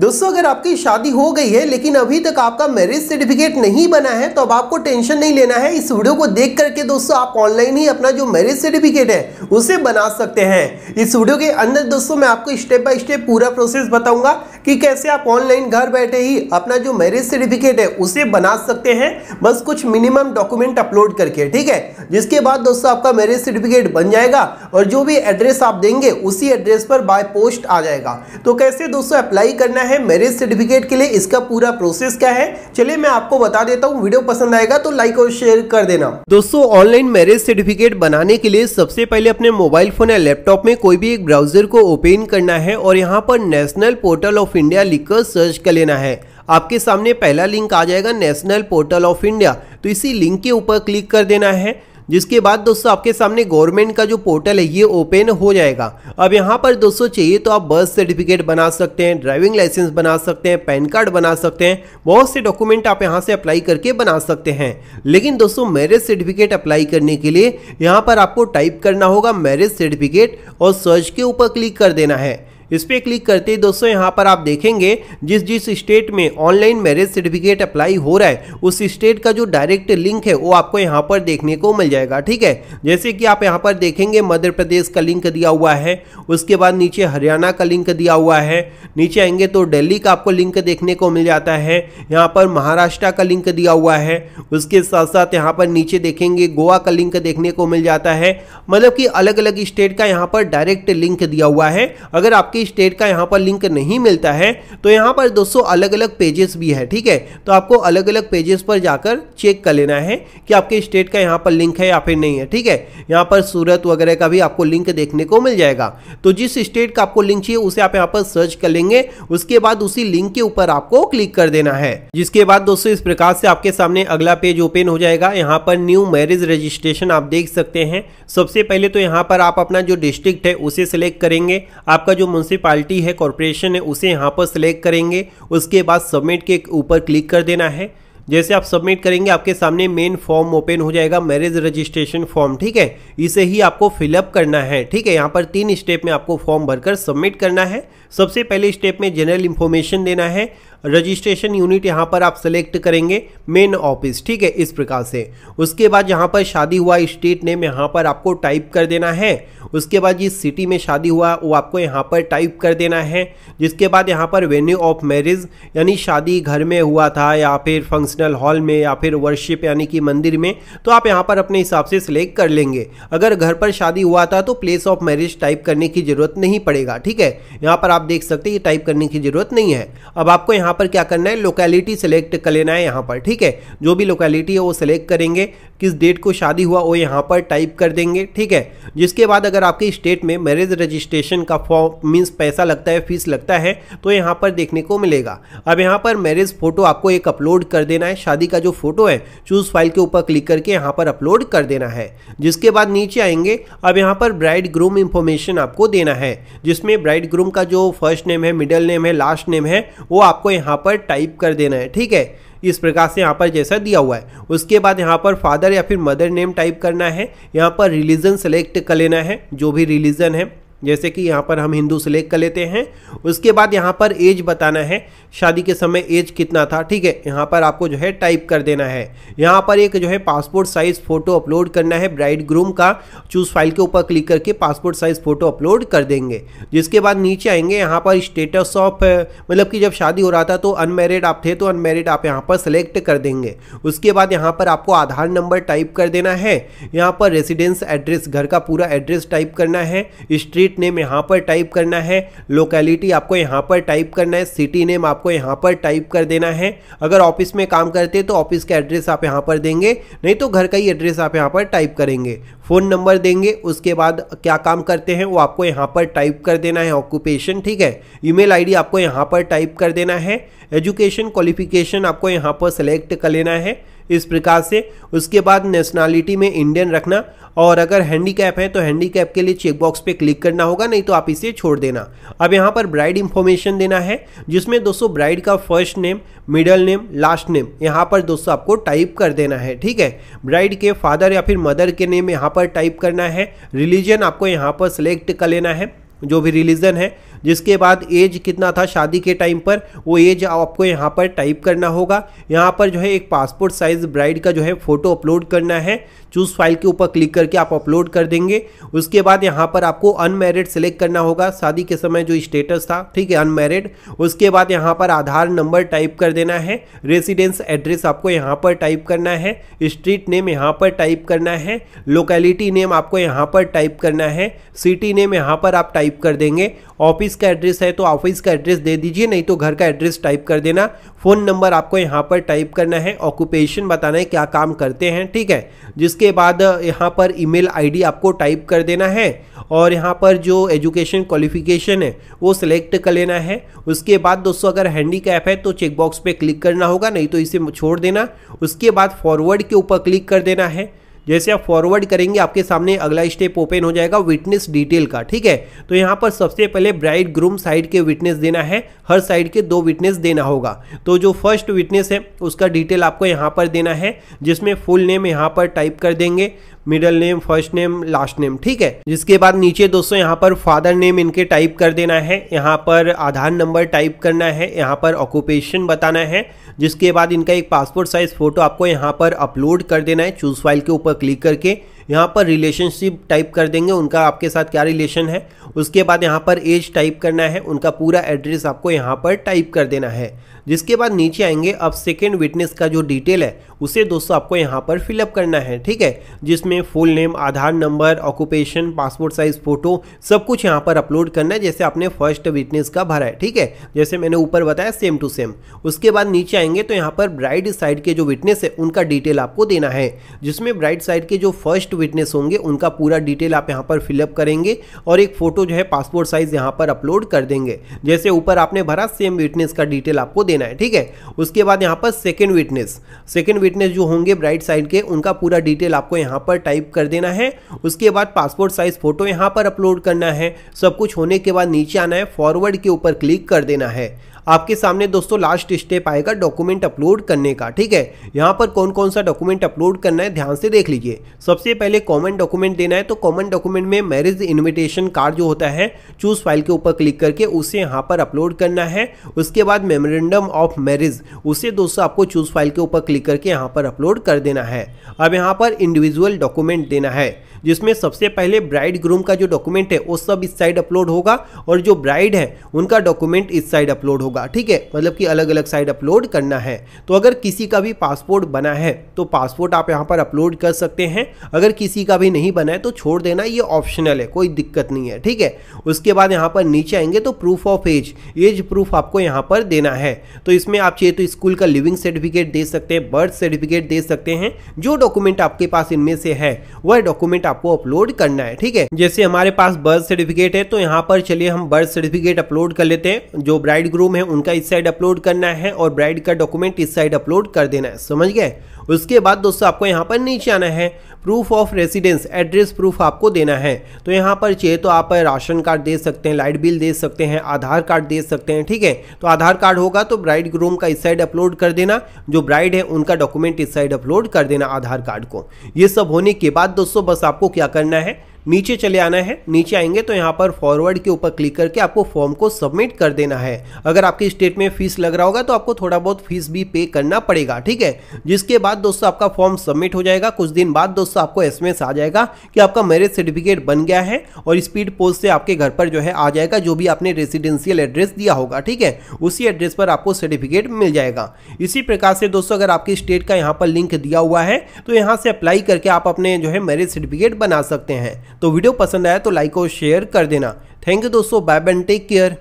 दोस्तों अगर आपकी शादी हो गई है लेकिन अभी तक आपका मैरिज सर्टिफिकेट नहीं बना है तो अब आपको टेंशन नहीं लेना है इस वीडियो को देख करके दोस्तों आप ऑनलाइन ही अपना जो मैरिज सर्टिफिकेट है उसे बना सकते हैं इस वीडियो के अंदर दोस्तों मैं आपको स्टेप बाय स्टेप पूरा प्रोसेस बताऊंगा कि कैसे आप ऑनलाइन घर बैठे ही अपना जो मैरिज सर्टिफिकेट है उसे बना सकते हैं बस कुछ मिनिमम डॉक्यूमेंट अपलोड करके ठीक है जिसके बाद दोस्तों आपका मैरिज सर्टिफिकेट बन जाएगा और जो भी एड्रेस आप देंगे उसी एड्रेस पर बाय पोस्ट आ जाएगा तो कैसे दोस्तों अप्लाई करना है मैरिज सर्टिफिकेट के लिए इसका पूरा प्रोसेस क्या है चलिए मैं आपको बता देता हूँ वीडियो पसंद आएगा तो लाइक और शेयर कर देना दोस्तों ऑनलाइन मैरिज सर्टिफिकेट बनाने के लिए सबसे पहले अपने मोबाइल फोन या लैपटॉप में कोई भी एक ब्राउजर को ओपन करना है और यहाँ पर national portal of of India लिखकर सर्च कर लेना है आपके सामने पहला लिंक आ जाएगा नेशनल पोर्टल ऑफ इंडिया तो इसी लिंक के ऊपर क्लिक कर देना है जिसके बाद दोस्तों आपके सामने गवर्नमेंट का जो पोर्टल है ये ओपन हो जाएगा अब यहाँ पर दोस्तों चाहिए तो आप बर्थ सर्टिफिकेट बना सकते हैं ड्राइविंग लाइसेंस बना सकते हैं पैन कार्ड बना सकते हैं बहुत से डॉक्यूमेंट आप यहाँ से अप्लाई करके बना सकते हैं लेकिन दोस्तों मैरिज सर्टिफिकेट अप्लाई करने के लिए यहाँ पर आपको टाइप करना होगा मैरिज सर्टिफिकेट और सर्च के ऊपर क्लिक कर देना है इस पर क्लिक करते ही दोस्तों यहाँ पर आप देखेंगे जिस जिस स्टेट में ऑनलाइन मैरिज सर्टिफिकेट अप्लाई हो रहा है उस स्टेट का जो डायरेक्ट लिंक है वो आपको यहाँ पर देखने को मिल जाएगा ठीक है जैसे कि आप यहाँ पर देखेंगे मध्य प्रदेश का लिंक दिया हुआ है उसके बाद नीचे हरियाणा का लिंक दिया हुआ है नीचे आएंगे तो दिल्ली का आपको लिंक देखने को मिल जाता है यहाँ पर महाराष्ट्र का लिंक दिया हुआ है उसके साथ साथ यहाँ पर नीचे देखेंगे गोवा का लिंक देखने को मिल जाता है मतलब कि अलग अलग स्टेट का यहाँ पर डायरेक्ट लिंक दिया हुआ है अगर आपके आपके स्टेट का यहाँ पर लिंक नहीं मिलता है तो यहाँ पर दोस्तों अलग अलग पेजेस भी है ठीक है तो आपको अलग अलग पेजेस पर जाकर चेक कर लेना है कि आपके स्टेट का यहाँ पर लिंक है या फिर नहीं है ठीक है यहाँ पर सूरत वगैरह का भी आपको लिंक देखने को मिल जाएगा तो जिस स्टेट का आपको लिंक चाहिए उसे आप यहाँ पर सर्च कर लेंगे उसके बाद उसी लिंक के ऊपर आपको क्लिक कर देना है जिसके बाद दोस्तों इस प्रकार से आपके सामने अगला पेज ओपन हो जाएगा यहाँ पर न्यू मैरिज रजिस्ट्रेशन आप देख सकते हैं सबसे पहले तो यहाँ पर आप अपना जो डिस्ट्रिक्ट है उसे सिलेक्ट करेंगे आपका जो म्यूनसिपाल्टी है कॉरपोरेशन है उसे यहाँ पर सिलेक्ट करेंगे उसके बाद सबमिट के ऊपर क्लिक कर देना है जैसे आप सबमिट करेंगे आपके सामने मेन फॉर्म ओपन हो जाएगा मैरिज रजिस्ट्रेशन फॉर्म ठीक है इसे ही आपको फिलअप करना है ठीक है यहाँ पर तीन स्टेप में आपको फॉर्म भरकर सबमिट करना है सबसे पहले स्टेप में जनरल इन्फॉर्मेशन देना है रजिस्ट्रेशन यूनिट यहाँ पर आप सेलेक्ट करेंगे मेन ऑफिस ठीक है इस प्रकार से उसके बाद यहाँ पर शादी हुआ स्टेट नेम यहाँ पर आपको टाइप कर देना है उसके बाद जिस सिटी में शादी हुआ वो आपको यहाँ पर टाइप कर देना है जिसके बाद यहाँ पर वेन्यू ऑफ मैरिज यानी शादी घर में हुआ था या फिर फंक्शनल हॉल में या फिर वर्शिप यानी कि मंदिर में तो आप यहाँ पर अपने हिसाब से सिलेक्ट कर लेंगे अगर घर पर शादी हुआ था तो प्लेस ऑफ मैरिज टाइप करने की ज़रूरत नहीं पड़ेगा ठीक है यहाँ पर आप देख सकते हैं ये टाइप करने की ज़रूरत नहीं है अब आपको यहाँ यहाँ पर क्या करना है लोकेलिटी सेलेक्ट कर लेना है यहाँ पर ठीक है जो भी लोकेलिटी है वो सिलेक्ट करेंगे किस डेट को शादी हुआ वो यहाँ पर टाइप कर देंगे ठीक है जिसके बाद अगर आपके स्टेट में मैरिज रजिस्ट्रेशन का फॉर्म मीन्स पैसा लगता है फीस लगता है तो यहाँ पर देखने को मिलेगा अब यहाँ पर मैरिज फोटो आपको एक अपलोड कर देना है शादी का जो फोटो है चूज फाइल के ऊपर क्लिक करके यहाँ पर अपलोड कर देना है जिसके बाद नीचे आएंगे अब यहाँ पर ब्राइड ग्रूम इंफॉर्मेशन आपको देना है जिसमें ब्राइड ग्रूम का जो फर्स्ट नेम है मिडल नेम है लास्ट नेम है वो आपको यहाँ पर टाइप कर देना है ठीक है इस प्रकार से यहाँ पर जैसा दिया हुआ है उसके बाद यहाँ पर फादर या फिर मदर नेम टाइप करना है यहाँ पर रिलीजन सेलेक्ट कर लेना है जो भी रिलीजन है जैसे कि यहाँ पर हम हिंदू सेलेक्ट कर लेते हैं उसके बाद यहाँ पर एज बताना है शादी के समय एज कितना था ठीक है यहाँ पर आपको जो है टाइप कर देना है यहाँ पर एक जो है पासपोर्ट साइज़ फ़ोटो अपलोड करना है ब्राइड ग्रूम का चूज़ फाइल के ऊपर क्लिक करके पासपोर्ट साइज़ फ़ोटो अपलोड कर देंगे जिसके बाद नीचे आएंगे यहाँ पर स्टेटस ऑफ मतलब कि जब शादी हो रहा था तो अनमेरिड आप थे तो अनमेरिड आप यहाँ पर सेलेक्ट कर देंगे उसके बाद यहाँ पर आपको आधार नंबर टाइप कर देना है यहाँ पर रेसिडेंस एड्रेस घर का पूरा एड्रेस टाइप करना है स्ट्रीट स्ट्रीट नेम यहाँ पर टाइप करना है लोकेलिटी आपको यहाँ पर टाइप करना है सिटी नेम आपको यहाँ पर टाइप कर देना है अगर ऑफिस में काम करते हैं तो ऑफिस का एड्रेस आप यहाँ पर देंगे नहीं तो घर का ही एड्रेस आप यहाँ पर टाइप करेंगे फ़ोन नंबर देंगे उसके बाद क्या काम करते हैं वो आपको यहाँ पर टाइप कर देना है ऑक्यूपेशन ठीक है ईमेल आईडी आपको यहाँ पर टाइप कर देना है एजुकेशन क्वालिफिकेशन आपको यहाँ पर सेलेक्ट कर लेना है इस प्रकार से उसके बाद नेशनलिटी में इंडियन रखना और अगर हैंडीकैप है तो हैंडीकैप के लिए चेकबॉक्स पे क्लिक करना होगा नहीं तो आप इसे छोड़ देना अब यहाँ पर ब्राइड इन्फॉर्मेशन देना है जिसमें दोस्तों ब्राइड का first name middle name last name यहाँ पर दोस्तों आपको टाइप कर देना है ठीक है ब्राइड के फादर या फिर मदर के नेम यहाँ पर टाइप करना है रिलीजन आपको यहाँ पर सेलेक्ट कर लेना है जो भी रिलीजन है जिसके बाद एज कितना था शादी के टाइम पर वो एज आपको यहाँ पर टाइप करना होगा यहाँ पर जो है एक पासपोर्ट साइज ब्राइड का जो है फ़ोटो अपलोड करना है चूज़ फाइल के ऊपर क्लिक करके आप अपलोड कर देंगे उसके बाद यहाँ पर आपको अनमेरिड सेलेक्ट करना होगा शादी के समय जो स्टेटस था ठीक है अनमेरिड उसके बाद यहाँ पर आधार नंबर टाइप कर देना है रेसिडेंस एड्रेस आपको यहाँ पर टाइप करना है स्ट्रीट नेम यहाँ पर टाइप करना है लोकेलिटी नेम आपको यहाँ पर टाइप करना है सिटी नेम यहाँ पर आप टाइप कर देंगे ऑफिस का एड्रेस है तो ऑफिस का एड्रेस दे दीजिए नहीं तो घर का एड्रेस टाइप कर देना फ़ोन नंबर आपको यहाँ पर टाइप करना है ऑक्यूपेशन बताना है क्या काम करते हैं ठीक है जिसके बाद यहाँ पर ईमेल आईडी आपको टाइप कर देना है और यहाँ पर जो एजुकेशन क्वालिफिकेशन है वो सिलेक्ट कर लेना है उसके बाद दोस्तों अगर हैंडीकैप है तो चेकबॉक्स पे क्लिक करना होगा नहीं तो इसे छोड़ देना उसके बाद फॉरवर्ड के ऊपर क्लिक कर देना है जैसे आप फॉरवर्ड करेंगे आपके सामने अगला स्टेप ओपन हो जाएगा विटनेस डिटेल का ठीक है तो यहाँ पर सबसे पहले ब्राइड ग्रूम साइड के विटनेस देना है हर साइड के दो विटनेस देना होगा तो जो फर्स्ट विटनेस है उसका डिटेल आपको यहाँ पर देना है जिसमें फुल नेम यहाँ पर टाइप कर देंगे middle name first name last name ठीक है जिसके बाद नीचे दोस्तों यहाँ पर फादर नेम इनके टाइप कर देना है यहाँ पर आधार नंबर टाइप करना है यहाँ पर ऑक्यूपेशन बताना है जिसके बाद इनका एक पासपोर्ट साइज फोटो आपको यहाँ पर अपलोड कर देना है चूज फाइल के ऊपर क्लिक करके यहाँ पर रिलेशनशिप टाइप कर देंगे उनका आपके साथ क्या रिलेशन है उसके बाद यहाँ पर एज टाइप करना है उनका पूरा एड्रेस आपको यहाँ पर टाइप कर देना है जिसके बाद नीचे आएंगे अब सेकेंड विटनेस का जो डिटेल है उसे दोस्तों आपको यहाँ पर फिलअप करना है ठीक है जिसमें full name Aadhaar number occupation passport size photo सब कुछ यहाँ पर अपलोड करना है जैसे आपने फर्स्ट विटनेस का भरा है ठीक है जैसे मैंने ऊपर बताया सेम टू सेम उसके बाद नीचे आएंगे तो यहाँ पर ब्राइड साइड के जो विटनेस है उनका डिटेल आपको देना है जिसमें ब्राइड साइड के जो फर्स्ट विटनेस होंगे उनका पूरा डिटेल आप यहाँ पर फिलअप करेंगे और एक फोटो जो है पासपोर्ट साइज यहाँ पर अपलोड कर देंगे जैसे ऊपर आपने भरा सेम विटनेस का डिटेल आपको देना है ठीक है उसके बाद यहाँ पर सेकेंड विटनेस सेकेंड विटनेस जो होंगे ब्राइट साइड के उनका पूरा डिटेल आपको यहाँ पर टाइप कर देना है उसके बाद पासपोर्ट साइज फोटो यहाँ पर अपलोड करना है सब कुछ होने के बाद नीचे आना है फॉरवर्ड के ऊपर क्लिक कर देना है आपके सामने दोस्तों लास्ट स्टेप आएगा डॉक्यूमेंट अपलोड करने का ठीक है यहाँ पर कौन कौन सा डॉक्यूमेंट अपलोड करना है ध्यान से देख लीजिए सबसे पहले कॉमन डॉक्यूमेंट देना है तो कॉमन डॉक्यूमेंट में मैरिज इन्विटेशन कार्ड जो होता है चूज फाइल के ऊपर क्लिक करके उसे यहाँ पर अपलोड करना है उसके बाद मेमोरेंडम ऑफ मैरिज उसे दोस्तों आपको चूज फाइल के ऊपर क्लिक करके यहाँ पर अपलोड कर देना है अब यहाँ पर इंडिविजुअल डॉक्यूमेंट देना है जिसमें सबसे पहले ब्राइड ग्रूम का जो डॉक्यूमेंट है वो सब इस साइड अपलोड होगा और जो ब्राइड है उनका डॉक्यूमेंट इस साइड अपलोड होगा ठीक है मतलब कि अलग अलग साइड अपलोड करना है तो अगर किसी का भी पासपोर्ट बना है तो पासपोर्ट आप यहाँ पर अपलोड कर सकते हैं अगर किसी का भी नहीं बना है तो छोड़ देना ये ऑप्शनल है कोई दिक्कत नहीं है ठीक है उसके बाद यहाँ पर नीचे आएंगे तो proof of age age proof आपको यहाँ पर देना है तो इसमें आप चाहिए तो स्कूल का लिविंग सर्टिफिकेट दे सकते हैं बर्थ सर्टिफिकेट दे सकते हैं जो डॉक्यूमेंट आपके पास इनमें से है वह डॉक्यूमेंट आपको अपलोड करना है ठीक है जैसे हमारे पास बर्थ सर्टिफिकेट है तो यहाँ पर चलिए हम बर्थ सर्टिफिकेट अपलोड कर लेते हैं जो ब्राइड ग्रूम है उनका इस साइड अपलोड करना है और ब्राइड का डॉक्यूमेंट इस साइड अपलोड कर देना है समझ गए उसके बाद दोस्तों आपको यहाँ पर नीचे आना है proof of residence address proof आपको देना है तो यहाँ पर चाहिए तो आप राशन कार्ड दे सकते हैं लाइट बिल दे सकते हैं आधार कार्ड दे सकते हैं ठीक है तो आधार कार्ड होगा तो ब्राइड ग्रूम का इस साइड अपलोड कर देना जो ब्राइड है उनका डॉक्यूमेंट इस साइड अपलोड कर देना आधार कार्ड को ये सब होने के बाद दोस्तों बस आपको क्या करना है नीचे चले आना है नीचे आएंगे तो यहाँ पर फॉरवर्ड के ऊपर क्लिक करके आपको फॉर्म को सबमिट कर देना है अगर आपके स्टेट में फीस लग रहा होगा तो आपको थोड़ा बहुत फीस भी पे करना पड़ेगा ठीक है जिसके बाद दोस्तों आपका फॉर्म सबमिट हो जाएगा कुछ दिन बाद दोस्तों आपको एसएमएस आ जाएगा कि आपका मैरिज सर्टिफिकेट बन गया है और स्पीड पोस्ट से आपके घर पर जो है आ जाएगा जो भी आपने रेसिडेंशियल एड्रेस दिया होगा ठीक है उसी एड्रेस पर आपको सर्टिफिकेट मिल जाएगा इसी प्रकार से दोस्तों अगर आपके स्टेट का यहाँ पर लिंक दिया हुआ है तो यहाँ से अप्लाई करके आप अपने जो है मैरिज सर्टिफिकेट बना सकते हैं तो वीडियो पसंद आया तो लाइक और शेयर कर देना थैंक यू दोस्तों बाय एंड टेक केयर